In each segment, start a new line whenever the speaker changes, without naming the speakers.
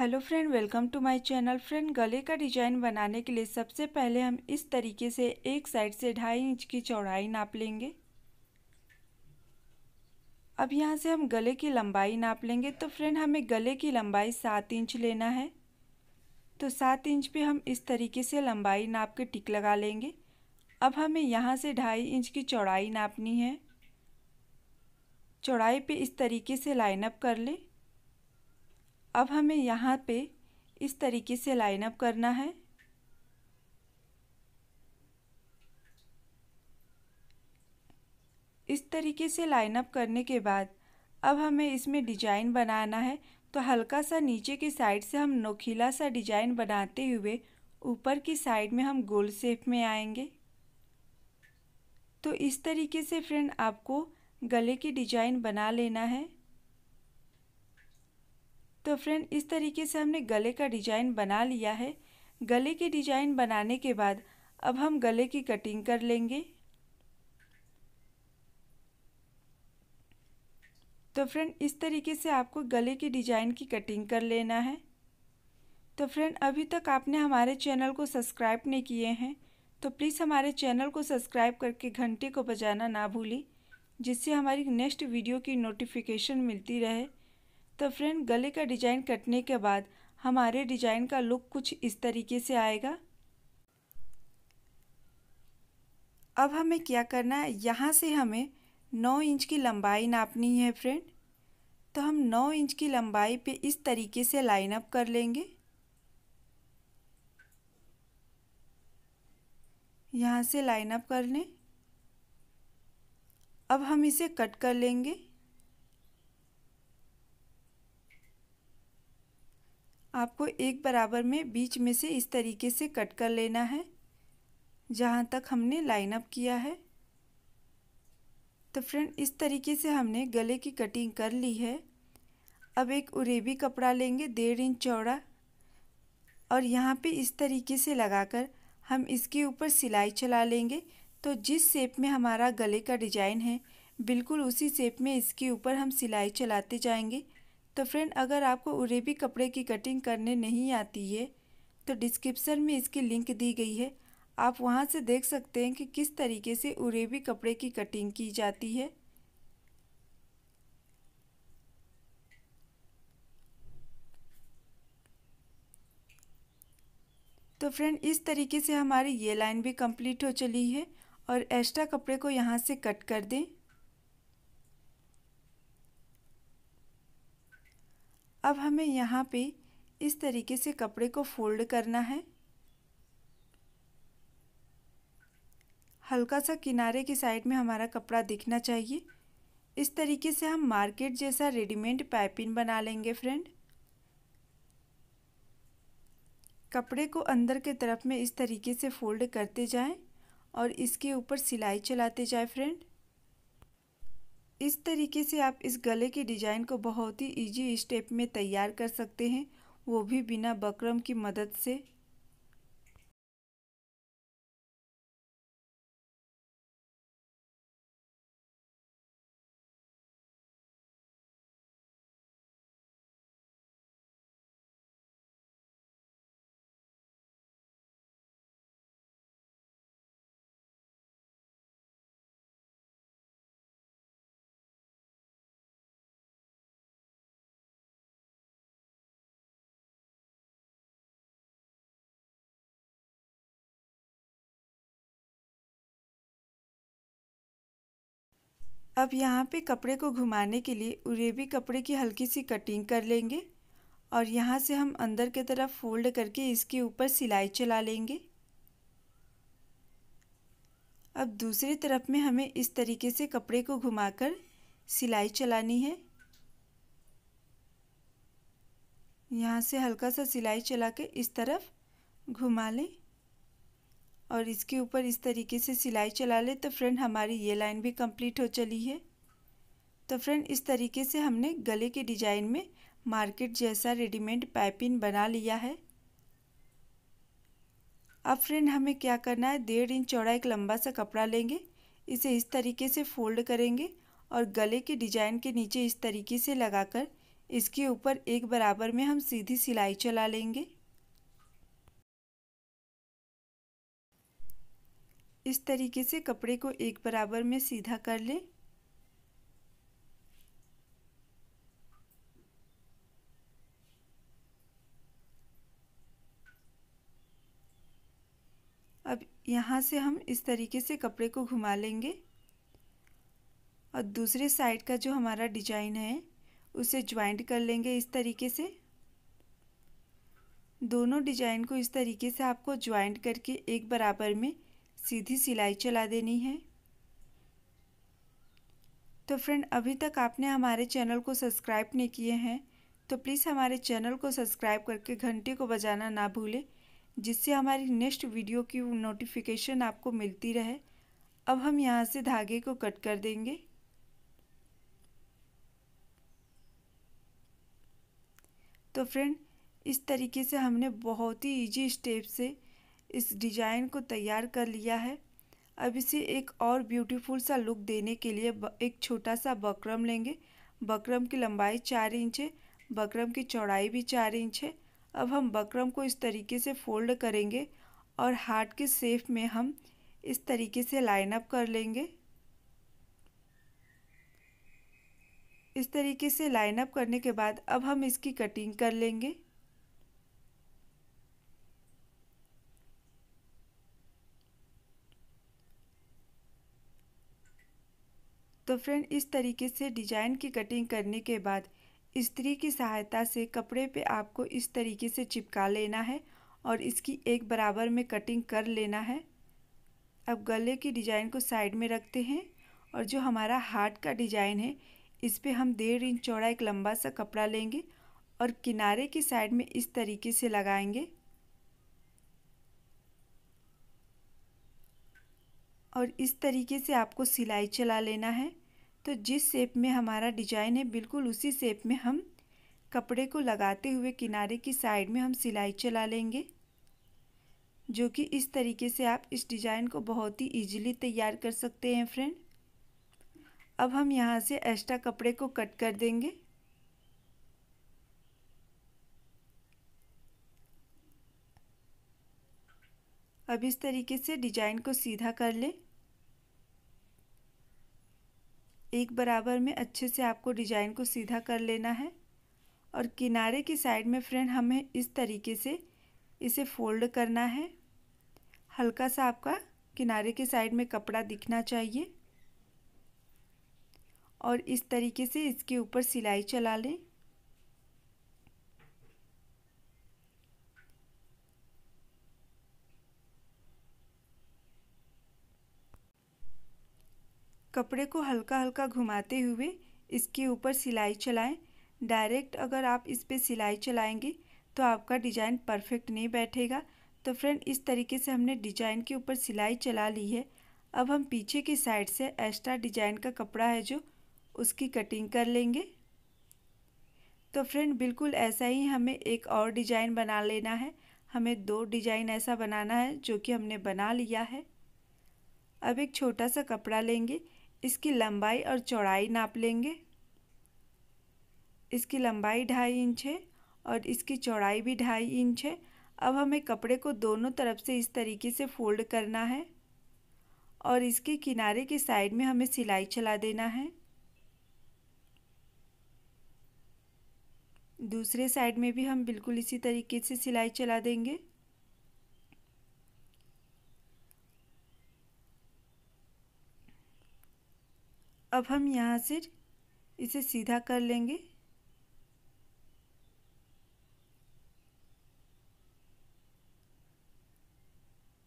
hello friend welcome to my channel friend गले का design बनाने के लिए सबसे पहले हम इस तरीके से एक साइड से ढाई इंच की चौड़ाई नाप लेंगे अब यहाँ से हम गले की लंबाई नाप लेंगे तो फ्रेंड हमें गले की लंबाई सात इंच लेना है तो सात इंच पे हम इस तरीके से लंबाई नाप के टिक लगा लेंगे अब हमें यहाँ से ढाई इंच की चौड़ाई नापनी है चौड़ाई पर इस तरीके से लाइन अप कर लें अब हमें यहाँ पे इस तरीके से लाइन अप करना है इस तरीके से लाइन अप करने के बाद अब हमें इसमें डिजाइन बनाना है तो हल्का सा नीचे की साइड से हम नोखीला सा डिजाइन बनाते हुए ऊपर की साइड में हम गोल शेप में आएंगे तो इस तरीके से फ्रेंड आपको गले की डिजाइन बना लेना है तो फ्रेंड इस तरीके से हमने गले का डिजाइन बना लिया है गले के डिजाइन बनाने के बाद अब हम गले की कटिंग कर लेंगे तो फ्रेंड इस तरीके से आपको गले के डिजाइन की कटिंग कर लेना है तो फ्रेंड अभी तक आपने हमारे चैनल को सब्सक्राइब नहीं किए हैं तो प्लीज़ हमारे चैनल को सब्सक्राइब करके घंटे को बजाना ना भूलें जिससे हमारी नेक्स्ट वीडियो की नोटिफिकेशन मिलती रहे तो फ्रेंड गले का डिजाइन कटने के बाद हमारे डिजाइन का लुक कुछ इस तरीके से आएगा अब हमें क्या करना है यहाँ से हमें नौ इंच की लंबाई नापनी है फ्रेंड तो हम नौ इंच की लंबाई पे इस तरीके से लाइन अप कर लेंगे यहाँ से लाइन अप कर लें अब हम इसे कट कर लेंगे आपको एक बराबर में बीच में से इस तरीके से कट कर लेना है जहाँ तक हमने लाइन अप किया है तो फ्रेंड इस तरीके से हमने गले की कटिंग कर ली है अब एक उरेबी कपड़ा लेंगे डेढ़ इंच चौड़ा और यहाँ पे इस तरीके से लगाकर हम इसके ऊपर सिलाई चला लेंगे तो जिस शेप में हमारा गले का डिजाइन है बिल्कुल उसी शेप में इसके ऊपर हम सिलाई चलाते जाएंगे तो फ्रेंड अगर आपको उरेबी कपड़े की कटिंग करने नहीं आती है तो डिस्क्रिप्सन में इसकी लिंक दी गई है आप वहाँ से देख सकते हैं कि किस तरीके से उरेबी कपड़े की कटिंग की जाती है तो फ्रेंड इस तरीके से हमारी ये लाइन भी कंप्लीट हो चली है और एक्स्ट्रा कपड़े को यहाँ से कट कर दें अब हमें यहाँ पे इस तरीके से कपड़े को फोल्ड करना है हल्का सा किनारे की साइड में हमारा कपड़ा दिखना चाहिए इस तरीके से हम मार्केट जैसा रेडीमेड पाइपिन बना लेंगे फ्रेंड कपड़े को अंदर के तरफ में इस तरीके से फोल्ड करते जाएं और इसके ऊपर सिलाई चलाते जाएं फ्रेंड इस तरीके से आप इस गले के डिज़ाइन को बहुत ही इजी स्टेप में तैयार कर सकते हैं वो भी बिना बकरम की मदद से अब यहाँ पे कपड़े को घुमाने के लिए उरेबी कपड़े की हल्की सी कटिंग कर लेंगे और यहाँ से हम अंदर की तरफ फोल्ड करके इसके ऊपर सिलाई चला लेंगे अब दूसरी तरफ में हमें इस तरीके से कपड़े को घुमाकर सिलाई चलानी है यहाँ से हल्का सा सिलाई चला के इस तरफ घुमा लें और इसके ऊपर इस तरीके से सिलाई चला ले तो फ्रेंड हमारी ये लाइन भी कंप्लीट हो चली है तो फ्रेंड इस तरीके से हमने गले के डिजाइन में मार्केट जैसा रेडीमेड पाइपिंग बना लिया है अब फ्रेंड हमें क्या करना है डेढ़ इंच चौड़ा एक लंबा सा कपड़ा लेंगे इसे इस तरीके से फोल्ड करेंगे और गले के डिजाइन के नीचे इस तरीके से लगाकर इसके ऊपर एक बराबर में हम सीधी सिलाई चला लेंगे इस तरीके से कपड़े को एक बराबर में सीधा कर लें अब यहाँ से हम इस तरीके से कपड़े को घुमा लेंगे और दूसरे साइड का जो हमारा डिजाइन है उसे ज्वाइंट कर लेंगे इस तरीके से दोनों डिजाइन को इस तरीके से आपको ज्वाइंट करके एक बराबर में सीधी सिलाई चला देनी है तो फ्रेंड अभी तक आपने हमारे चैनल को सब्सक्राइब नहीं किए हैं तो प्लीज़ हमारे चैनल को सब्सक्राइब करके घंटी को बजाना ना भूलें जिससे हमारी नेक्स्ट वीडियो की नोटिफिकेशन आपको मिलती रहे अब हम यहाँ से धागे को कट कर देंगे तो फ्रेंड इस तरीके से हमने बहुत ही इजी स्टेप से इस डिजाइन को तैयार कर लिया है अब इसे एक और ब्यूटीफुल सा लुक देने के लिए एक छोटा सा बकरम लेंगे बकरम की लंबाई चार इंच है बकरम की चौड़ाई भी चार इंच है अब हम बकरम को इस तरीके से फोल्ड करेंगे और हार्ट के सेफ में हम इस तरीके से लाइन अप कर लेंगे इस तरीके से लाइन अप करने के बाद अब हम इसकी कटिंग कर लेंगे तो फ्रेंड इस तरीके से डिजाइन की कटिंग करने के बाद स्त्री की सहायता से कपड़े पे आपको इस तरीके से चिपका लेना है और इसकी एक बराबर में कटिंग कर लेना है अब गले की डिज़ाइन को साइड में रखते हैं और जो हमारा हार्ट का डिज़ाइन है इस पर हम डेढ़ इंच चौड़ा एक लंबा सा कपड़ा लेंगे और किनारे की साइड में इस तरीके से लगाएंगे और इस तरीके से आपको सिलाई चला लेना है तो जिस शेप में हमारा डिजाइन है बिल्कुल उसी शेप में हम कपड़े को लगाते हुए किनारे की साइड में हम सिलाई चला लेंगे जो कि इस तरीके से आप इस डिज़ाइन को बहुत ही इजीली तैयार कर सकते हैं फ्रेंड अब हम यहाँ से एक्स्ट्रा कपड़े को कट कर देंगे अब इस तरीके से डिजाइन को सीधा कर लें एक बराबर में अच्छे से आपको डिजाइन को सीधा कर लेना है और किनारे की साइड में फ्रेंड हमें इस तरीके से इसे फोल्ड करना है हल्का सा आपका किनारे के साइड में कपड़ा दिखना चाहिए और इस तरीके से इसके ऊपर सिलाई चला लें कपड़े को हल्का हल्का घुमाते हुए इसके ऊपर सिलाई चलाएं डायरेक्ट अगर आप इस पर सिलाई चलाएंगे तो आपका डिज़ाइन परफेक्ट नहीं बैठेगा तो फ्रेंड इस तरीके से हमने डिजाइन के ऊपर सिलाई चला ली है अब हम पीछे की साइड से एक्स्ट्रा डिजाइन का कपड़ा है जो उसकी कटिंग कर लेंगे तो फ्रेंड बिल्कुल ऐसा ही हमें एक और डिजाइन बना लेना है हमें दो डिजाइन ऐसा बनाना है जो कि हमने बना लिया है अब एक छोटा सा कपड़ा लेंगे इसकी लंबाई और चौड़ाई नाप लेंगे इसकी लंबाई ढाई इंच है और इसकी चौड़ाई भी ढाई इंच है अब हमें कपड़े को दोनों तरफ से इस तरीके से फोल्ड करना है और इसके किनारे के साइड में हमें सिलाई चला देना है दूसरे साइड में भी हम बिल्कुल इसी तरीके से सिलाई चला देंगे अब हम यहाँ से इसे सीधा कर लेंगे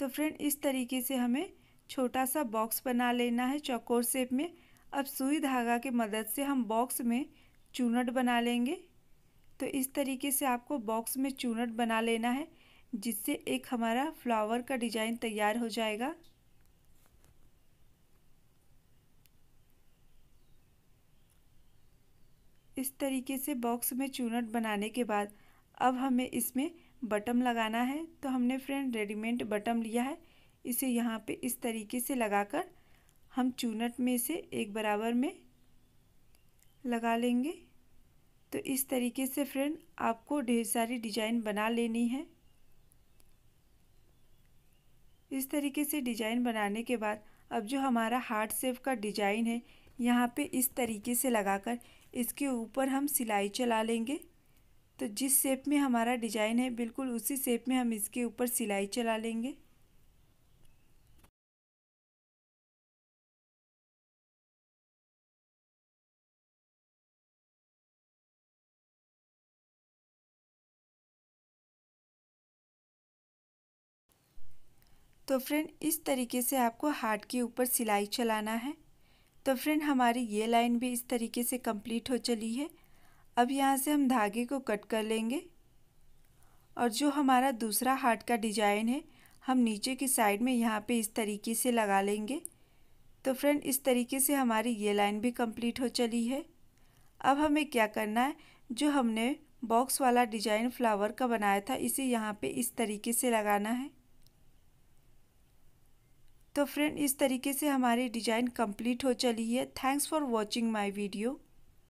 तो फ्रेंड इस तरीके से हमें छोटा सा बॉक्स बना लेना है चौकोर शेप में अब सुई धागा की मदद से हम बॉक्स में चूनट बना लेंगे तो इस तरीके से आपको बॉक्स में चूनट बना लेना है जिससे एक हमारा फ्लावर का डिज़ाइन तैयार हो जाएगा इस तरीके से बॉक्स में चूनट बनाने के बाद अब हमें इसमें बटम लगाना है तो हमने फ्रेंड रेडीमेड बटम लिया है इसे यहाँ पे इस तरीके से लगाकर हम चूनट में से एक बराबर में लगा लेंगे तो इस तरीके से फ्रेंड आपको ढेर सारी डिजाइन बना लेनी है इस तरीके से डिजाइन बनाने के बाद अब जो हमारा हार्ट सेफ का डिजाइन है यहाँ पे इस तरीके से लगाकर इसके ऊपर हम सिलाई चला लेंगे तो जिस शेप में हमारा डिजाइन है बिल्कुल उसी शेप में हम इसके ऊपर सिलाई चला लेंगे तो फ्रेंड इस तरीके से आपको हार्ट के ऊपर सिलाई चलाना है तो फ्रेंड हमारी ये लाइन भी इस तरीके से कंप्लीट हो चली है अब यहाँ से हम धागे को कट कर लेंगे और जो हमारा दूसरा हार्ट का डिजाइन है हम नीचे की साइड में यहाँ पे इस तरीके से लगा लेंगे तो फ्रेंड इस तरीके से हमारी ये लाइन भी कंप्लीट हो चली है अब हमें क्या करना है जो हमने बॉक्स वाला डिजाइन फ्लावर का बनाया था इसे यहाँ पे इस तरीके से लगाना है तो फ्रेंड इस तरीके से हमारी डिज़ाइन कंप्लीट हो चली है thanks for watching my video